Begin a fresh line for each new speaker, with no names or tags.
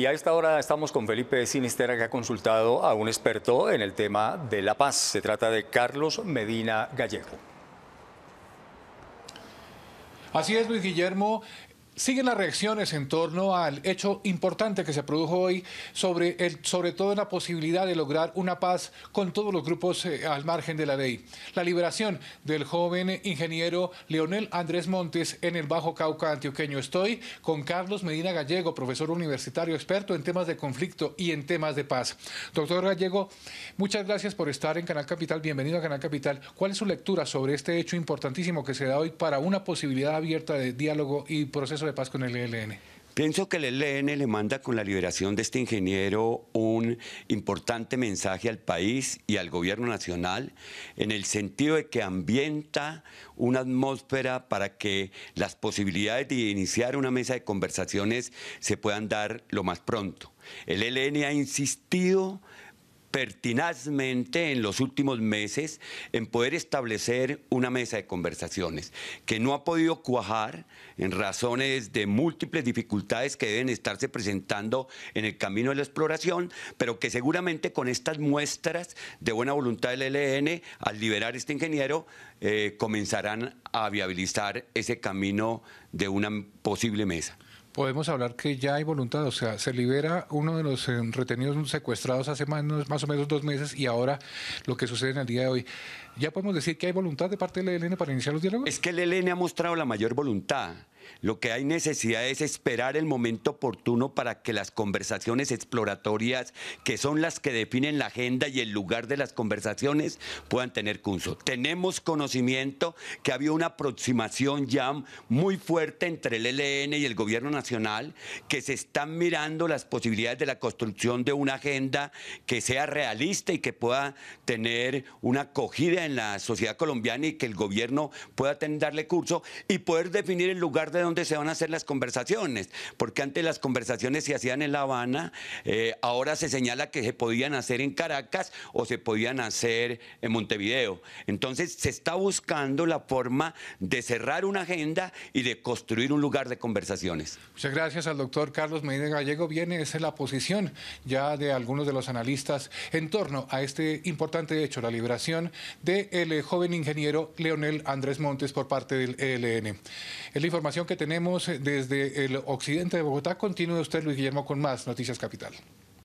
Y a esta hora estamos con Felipe Sinisterra, que ha consultado a un experto en el tema de la paz. Se trata de Carlos Medina Gallego.
Así es, Luis Guillermo. Siguen las reacciones en torno al hecho importante que se produjo hoy sobre, el, sobre todo en la posibilidad de lograr una paz con todos los grupos eh, al margen de la ley. La liberación del joven ingeniero Leonel Andrés Montes en el Bajo Cauca antioqueño. Estoy con Carlos Medina Gallego, profesor universitario experto en temas de conflicto y en temas de paz. Doctor Gallego, muchas gracias por estar en Canal Capital. Bienvenido a Canal Capital. ¿Cuál es su lectura sobre este hecho importantísimo que se da hoy para una posibilidad abierta de diálogo y proceso de de paz con el ELN?
Pienso que el ELN le manda con la liberación de este ingeniero un importante mensaje al país y al gobierno nacional en el sentido de que ambienta una atmósfera para que las posibilidades de iniciar una mesa de conversaciones se puedan dar lo más pronto. El ELN ha insistido pertinazmente en los últimos meses en poder establecer una mesa de conversaciones que no ha podido cuajar en razones de múltiples dificultades que deben estarse presentando en el camino de la exploración, pero que seguramente con estas muestras de buena voluntad del ELN, al liberar este ingeniero, eh, comenzarán a viabilizar ese camino de una posible mesa
podemos hablar que ya hay voluntad, o sea, se libera uno de los eh, retenidos secuestrados hace más, o menos dos meses y ahora lo que sucede en el día de hoy. ¿Ya podemos decir que hay voluntad de parte del ELN para iniciar los diálogos? Es que el ELN ha mostrado
la mayor voluntad. Lo que hay necesidad es esperar el momento oportuno para que las conversaciones exploratorias, que son las que definen la agenda y el lugar de las conversaciones, puedan tener curso. Tenemos conocimiento que había una aproximación ya muy fuerte entre el ELN y el gobierno nacional, que se están mirando las posibilidades de la construcción de una agenda que sea realista y que pueda tener una acogida en la sociedad colombiana y que el gobierno pueda darle curso y poder definir el lugar de dónde se van a hacer las conversaciones, porque antes las conversaciones se hacían en La Habana, eh, ahora se señala que se podían hacer en Caracas o se podían hacer en Montevideo. Entonces se está buscando la forma de cerrar una agenda y de construir un lugar de conversaciones.
Muchas gracias al doctor Carlos Medina Gallego. Viene esa es la posición ya de algunos de los analistas en torno a este importante hecho, la liberación del eh, joven ingeniero Leonel Andrés Montes por parte del ELN. Es la información que tenemos eh, desde el occidente de Bogotá. Continúe usted, Luis Guillermo, con más Noticias Capital.